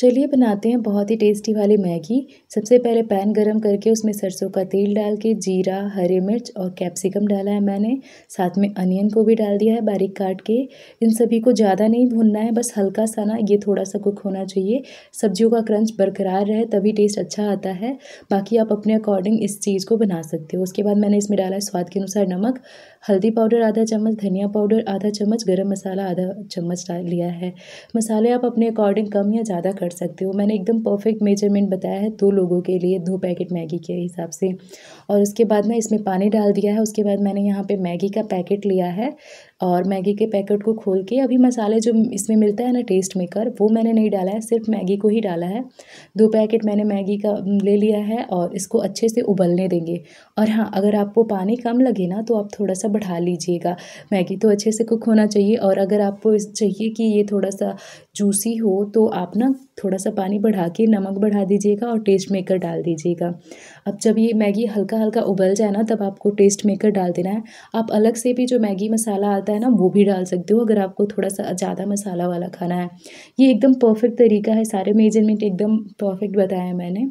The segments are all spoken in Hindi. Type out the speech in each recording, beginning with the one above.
चलिए बनाते हैं बहुत ही टेस्टी वाली मैगी सबसे पहले पैन गरम करके उसमें सरसों का तेल डाल के जीरा हरी मिर्च और कैप्सिकम डाला है मैंने साथ में अनियन को भी डाल दिया है बारीक काट के इन सभी को ज़्यादा नहीं भूनना है बस हल्का सा ना ये थोड़ा सा कुक होना चाहिए सब्जियों का क्रंच बरकरार रहे तभी टेस्ट अच्छा आता है बाकी आप अपने अकॉर्डिंग इस चीज़ को बना सकते हो उसके बाद मैंने इसमें डाला है स्वाद के अनुसार नमक हल्दी पाउडर आधा चम्मच धनिया पाउडर आधा चम्मच गर्म मसाला आधा चम्मच डाल लिया है मसाले आप अपने अकॉर्डिंग कम या ज़्यादा कर कर सकते हो मैंने एकदम परफेक्ट मेजरमेंट बताया है दो लोगों के लिए दो पैकेट मैगी के हिसाब से और उसके बाद ना इसमें पानी डाल दिया है उसके बाद मैंने यहाँ पे मैगी का पैकेट लिया है और मैगी के पैकेट को खोल के अभी मसाले जो इसमें मिलता है ना टेस्ट मेकर वो मैंने नहीं डाला है सिर्फ मैगी को ही डाला है दो पैकेट मैंने मैगी का ले लिया है और इसको अच्छे से उबलने देंगे और हाँ अगर आपको पानी कम लगे ना तो आप थोड़ा सा बढ़ा लीजिएगा मैगी तो अच्छे से कुक होना चाहिए और अगर आपको चाहिए कि ये थोड़ा सा जूसी हो तो आप ना थोड़ा सा पानी बढ़ा के नमक बढ़ा दीजिएगा और टेस्ट मेकर डाल दीजिएगा अब जब ये मैगी हल्का हल्का उबल जाए ना तब आपको टेस्ट मेकर डाल देना है आप अलग से भी जो मैगी मसाला आता है ना वो भी डाल सकते हो अगर आपको थोड़ा सा ज़्यादा मसाला वाला खाना है ये एकदम परफेक्ट तरीका है सारे मेजरमेंट एकदम परफेक्ट बताया मैंने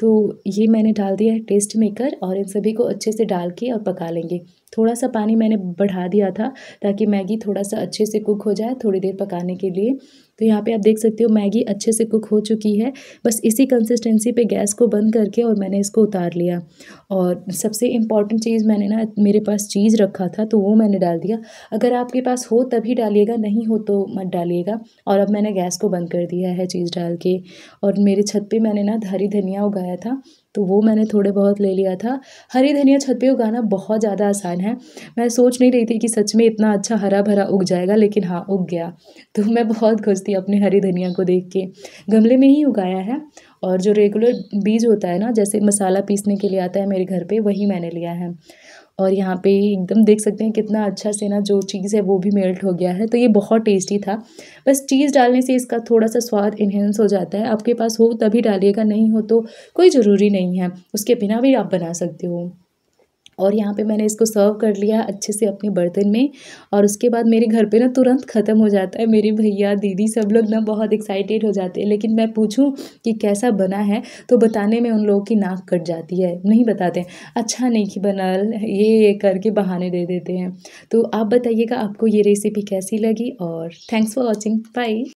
तो ये मैंने डाल दिया है टेस्ट मेकर और इन सभी को अच्छे से डाल के और पका लेंगे थोड़ा सा पानी मैंने बढ़ा दिया था ताकि मैगी थोड़ा सा अच्छे से कुक हो जाए थोड़ी देर पकाने के लिए तो यहाँ पे आप देख सकते हो मैगी अच्छे से कुक हो चुकी है बस इसी कंसिस्टेंसी पे गैस को बंद करके और मैंने इसको उतार लिया और सबसे इम्पॉर्टेंट चीज़ मैंने ना मेरे पास चीज़ रखा था तो वो मैंने डाल दिया अगर आपके पास हो तभी डालिएगा नहीं हो तो मत डालिएगा और अब मैंने गैस को बंद कर दिया है चीज़ डाल के और मेरे छत पर मैंने ना हरी धनिया उगाया था तो वो मैंने थोड़े बहुत ले लिया था हरी धनिया छत पे उगाना बहुत ज़्यादा आसान है मैं सोच नहीं रही थी कि सच में इतना अच्छा हरा भरा उग जाएगा लेकिन हाँ उग गया तो मैं बहुत खुश थी अपने हरी धनिया को देख के गमले में ही उगाया है और जो रेगुलर बीज होता है ना जैसे मसाला पीसने के लिए आता है मेरे घर पर वही मैंने लिया है और यहाँ पे एकदम देख सकते हैं कितना अच्छा से ना जो चीज़ है वो भी मेल्ट हो गया है तो ये बहुत टेस्टी था बस चीज़ डालने से इसका थोड़ा सा स्वाद इन्हेंस हो जाता है आपके पास हो तभी डालिएगा नहीं हो तो कोई ज़रूरी नहीं है उसके बिना भी आप बना सकते हो और यहाँ पे मैंने इसको सर्व कर लिया अच्छे से अपने बर्तन में और उसके बाद मेरे घर पे ना तुरंत ख़त्म हो जाता है मेरे भैया दीदी सब लोग ना बहुत एक्साइटेड हो जाते हैं लेकिन मैं पूछूं कि कैसा बना है तो बताने में उन लोगों की नाक कट जाती है नहीं बताते अच्छा नहीं कि बना ये ये करके बहाने दे देते हैं तो आप बताइएगा आपको ये रेसिपी कैसी लगी और थैंक्स फॉर वॉचिंग बाई